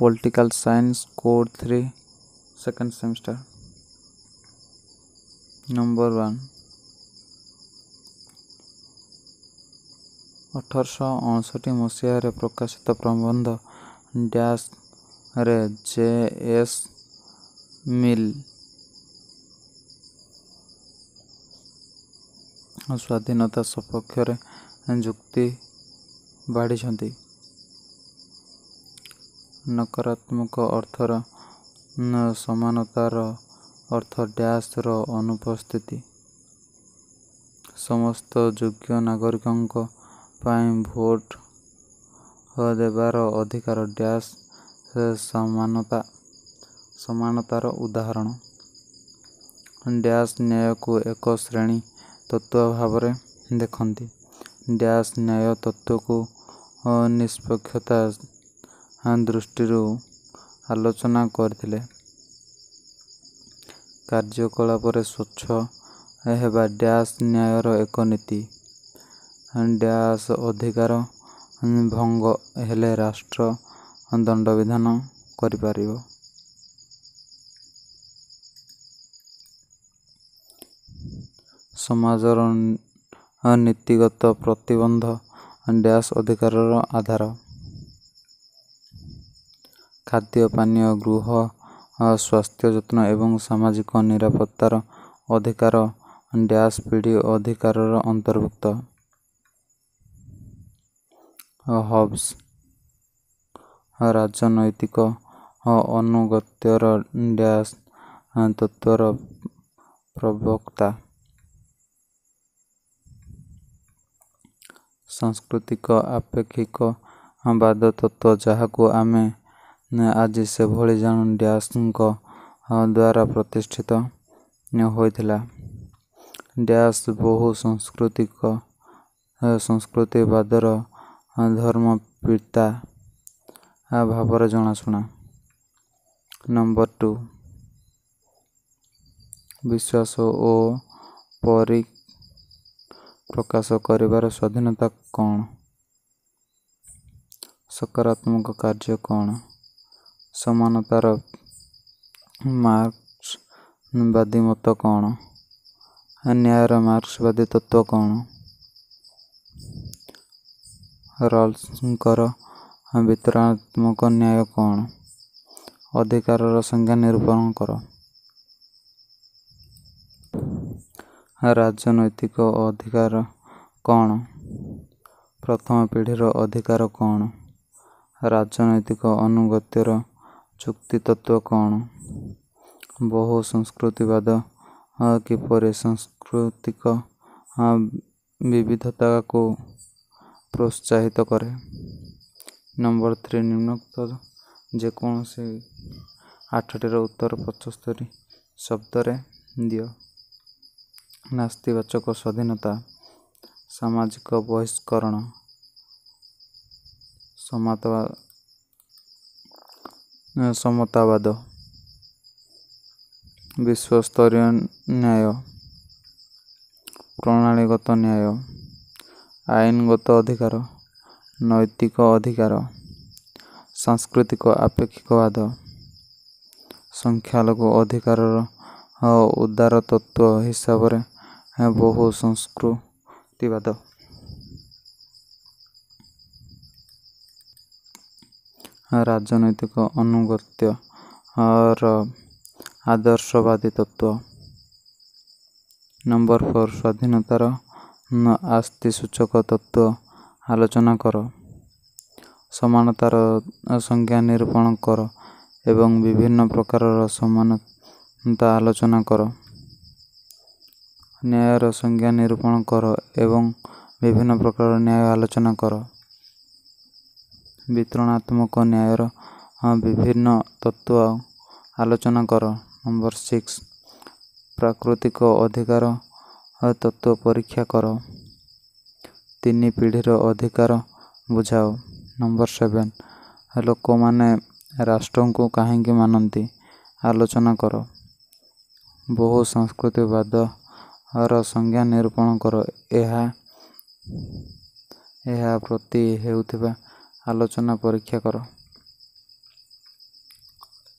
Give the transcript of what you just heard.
political science core three second semester number one अठारश अड़सठ मसीह प्रकाशित प्रबंध डैश रे जे एस मिल स्वाधीनता सपक्ष जुक्ति बाढ़ी ନକାରାତ୍ମକ ଅର୍ଥର ସମାନତାର ଅର୍ଥ ଡ୍ୟାସ୍ର ଅନୁପସ୍ଥିତି ସମସ୍ତ ଯୋଗ୍ୟ ନାଗରିକଙ୍କ ପାଇଁ ଭୋଟ ଦେବାର ଅଧିକାର ଡ୍ୟାସ୍ ସମାନତା ସମାନତାର ଉଦାହରଣ ଡ୍ୟାସ୍ ନ୍ୟାୟକୁ ଏକ ଶ୍ରେଣୀ ତତ୍ତ୍ୱ ଭାବରେ ଦେଖନ୍ତି ଡ୍ୟାସ୍ ନ୍ୟାୟ ତତ୍ତ୍ୱକୁ ନିଷ୍ପକ୍ଷତା ଦୃଷ୍ଟିରୁ ଆଲୋଚନା କରିଥିଲେ କାର୍ଯ୍ୟକଳାପରେ ସ୍ୱଚ୍ଛ ହେବା ଡ୍ୟାସ୍ ନ୍ୟାୟର ଏକ ନୀତି ଡ୍ୟାସ୍ ଅଧିକାର ଭଙ୍ଗ ହେଲେ ରାଷ୍ଟ୍ର ଦଣ୍ଡବିଧାନ କରିପାରିବ ସମାଜର ନୀତିଗତ ପ୍ରତିବନ୍ଧ ଡ୍ୟାସ୍ ଅଧିକାରର ଆଧାର ଖାଦ୍ୟ ପାନୀୟ ଗୃହ ସ୍ୱାସ୍ଥ୍ୟ ଯତ୍ନ ଏବଂ ସାମାଜିକ ନିରାପତ୍ତାର ଅଧିକାର ଡ୍ୟାସ୍ ପିଢ଼ି ଅଧିକାରର ଅନ୍ତର୍ଭୁକ୍ତ ହବ୍ସ ରାଜନୈତିକ ଅନୁଗତ୍ୟର ଡ୍ୟାସ୍ ତତ୍ତ୍ୱର ପ୍ରବକ୍ତା ସାଂସ୍କୃତିକ ଆପେକ୍ଷିକ ବାଦ ତତ୍ତ୍ୱ ଯାହାକୁ ଆମେ ଆଜି ସେଭଳି ଜଣେ ଡ୍ୟାସ୍ଙ୍କ ଦ୍ୱାରା ପ୍ରତିଷ୍ଠିତ ହୋଇଥିଲା ଡ୍ୟାସ୍ ବହୁ ସାଂସ୍କୃତିକ ସଂସ୍କୃତିବାଦର ଧର୍ମ ପିତା ଭାବରେ ଜଣାଶୁଣା ନମ୍ବର ଟୁ ବିଶ୍ୱାସ ଓ ପରି ପ୍ରକାଶ କରିବାର ସ୍ୱାଧୀନତା କ'ଣ ସକାରାତ୍ମକ କାର୍ଯ୍ୟ କ'ଣ ସମାନତାର ମାର୍କ୍ସବାଦୀ ମତ କ'ଣ ନ୍ୟାୟର ମାର୍କ୍ସବାଦୀ ତତ୍ତ୍ୱ କ'ଣ ରଲ୍ସଙ୍କର ବିତରଣାତ୍ମକ ନ୍ୟାୟ କ'ଣ ଅଧିକାରର ସଂଜ୍ଞା ନିରୂପଣ କର ରାଜନୈତିକ ଅଧିକାର କ'ଣ ପ୍ରଥମ ପିଢ଼ିର ଅଧିକାର କ'ଣ ରାଜନୈତିକ ଅନୁଗତ୍ୟର ଚୁକ୍ତି ତତ୍ତ୍ୱ କ'ଣ ବହୁ ସଂସ୍କୃତିବାଦ କିପରି ସାଂସ୍କୃତିକ ବିବିଧତାକୁ ପ୍ରୋତ୍ସାହିତ କରେ ନମ୍ବର ଥ୍ରୀ ନିମ୍ନ ଯେକୌଣସି ଆଠଟିର ଉତ୍ତର ପଞ୍ଚସ୍ତରୀ ଶବ୍ଦରେ ଦିଅ ନାସ୍ତିବାଚକ ସ୍ୱାଧୀନତା ସାମାଜିକ ବହିଷ୍କରଣ ସମାତବା ସମତାବାଦ ବିଶ୍ୱସ୍ତରୀୟ ନ୍ୟାୟ ପ୍ରଣାଳୀଗତ ନ୍ୟାୟ ଆଇନଗତ ଅଧିକାର ନୈତିକ ଅଧିକାର ସାଂସ୍କୃତିକ ଆପେକ୍ଷିକବାଦ ସଂଖ୍ୟାଲଘୁ ଅଧିକାରର ଉଦାର ତତ୍ତ୍ୱ ହିସାବରେ ବହୁ ସଂସ୍କୃତିବାଦ ରାଜନୈତିକ ଅନୁଗତ୍ୟ ର ଆଦର୍ଶବାଦୀ ତତ୍ତ୍ୱ ନମ୍ବର ଫୋର୍ ସ୍ୱାଧୀନତାର ଆସ୍ତି ସୂଚକ ତତ୍ତ୍ୱ ଆଲୋଚନା କର ସମାନତାର ସଂଜ୍ଞା ନିରୂପଣ କର ଏବଂ ବିଭିନ୍ନ ପ୍ରକାରର ସମାନତା ଆଲୋଚନା କର ନ୍ୟାୟର ସଂଜ୍ଞା ନିରୂପଣ କର ଏବଂ ବିଭିନ୍ନ ପ୍ରକାରର ନ୍ୟାୟ ଆଲୋଚନା କର ବିତରଣାତ୍ମକ ନ୍ୟାୟର ବିଭିନ୍ନ ତତ୍ତ୍ୱ ଆଲୋଚନା କର ନମ୍ବର ସିକ୍ସ ପ୍ରାକୃତିକ ଅଧିକାର ତତ୍ତ୍ୱ ପରୀକ୍ଷା କର ତିନି ପିଢ଼ିର ଅଧିକାର ବୁଝାଅ ନମ୍ବର ସେଭେନ ଲୋକମାନେ ରାଷ୍ଟ୍ରଙ୍କୁ କାହିଁକି ମାନନ୍ତି ଆଲୋଚନା କର ବହୁ ସଂସ୍କୃତିବାଦର ସଂଜ୍ଞା ନିରୂପଣ କର ଏହା ଏହା ପ୍ରତି ହେଉଥିବା আলোচনা পরীক্ষা কর